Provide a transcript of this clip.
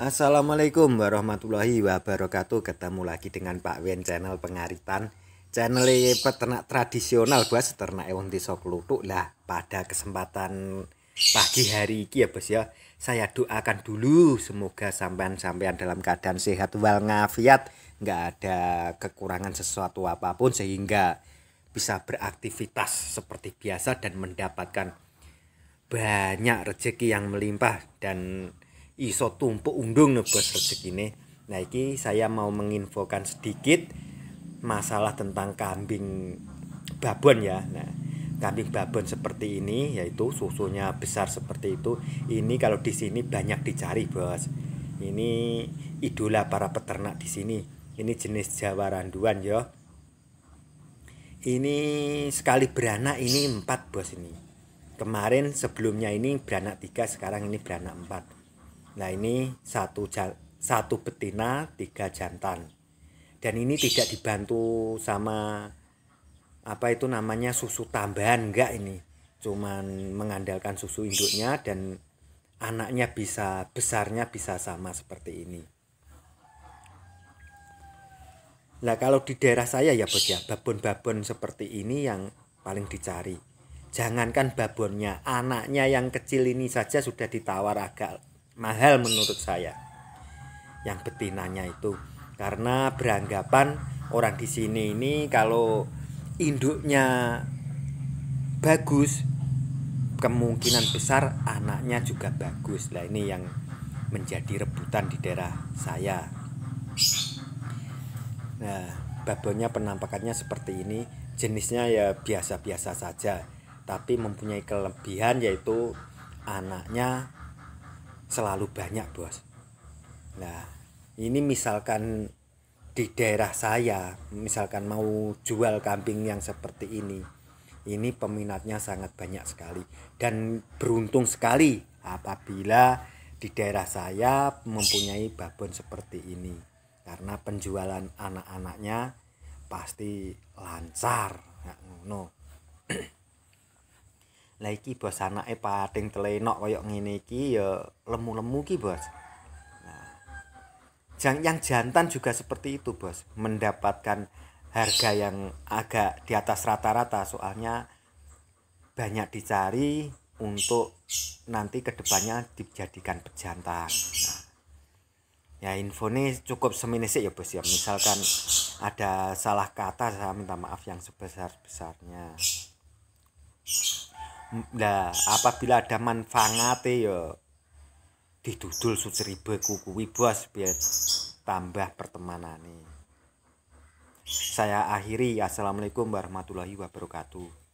Assalamualaikum warahmatullahi wabarakatuh Ketemu lagi dengan Pak Wen channel pengaritan Channel e peternak tradisional Buat seternak ewan desa kelutuk lah Pada kesempatan pagi hari ini ya bos ya Saya doakan dulu Semoga sampean-sampean dalam keadaan sehat walafiat Nggak ada kekurangan sesuatu apapun Sehingga bisa beraktivitas seperti biasa Dan mendapatkan banyak rezeki yang melimpah Dan iso tumpuk undung nih bos rezekine. Nah ini saya mau menginfokan sedikit masalah tentang kambing babon ya. Nah, kambing babon seperti ini yaitu susunya besar seperti itu. Ini kalau di sini banyak dicari, Bos. Ini idola para peternak di sini. Ini jenis Jawa Randuan ya. Ini sekali beranak ini empat Bos ini. Kemarin sebelumnya ini beranak tiga, sekarang ini beranak empat. Nah ini satu satu betina tiga jantan. Dan ini tidak dibantu sama apa itu namanya susu tambahan enggak ini. Cuman mengandalkan susu induknya dan anaknya bisa besarnya bisa sama seperti ini. Nah kalau di daerah saya ya bos ya babon-babon seperti ini yang paling dicari. Jangankan babonnya, anaknya yang kecil ini saja sudah ditawar agak mahal menurut saya. Yang betinanya itu karena beranggapan orang di sini ini kalau induknya bagus kemungkinan besar anaknya juga bagus. Lah ini yang menjadi rebutan di daerah saya. Nah, babonnya penampakannya seperti ini, jenisnya ya biasa-biasa saja, tapi mempunyai kelebihan yaitu anaknya selalu banyak bos nah ini misalkan di daerah saya misalkan mau jual kambing yang seperti ini ini peminatnya sangat banyak sekali dan beruntung sekali apabila di daerah saya mempunyai babon seperti ini karena penjualan anak-anaknya pasti lancar nah, no lah iki bos anake pating telenok koyo ngene iki ya lemu-lemu ki bos nah, yang, yang jantan juga seperti itu bos mendapatkan harga yang agak di atas rata-rata soalnya banyak dicari untuk nanti kedepannya dijadikan pejantan nah, ya info ini cukup seminisik ya bos ya misalkan ada salah kata saya minta maaf yang sebesar-besarnya Nah, apabila ada manfaat yo ya, didudul suceribe kuwi bos biar tambah pertemanan nih. Saya akhiri. Assalamualaikum warahmatullahi wabarakatuh.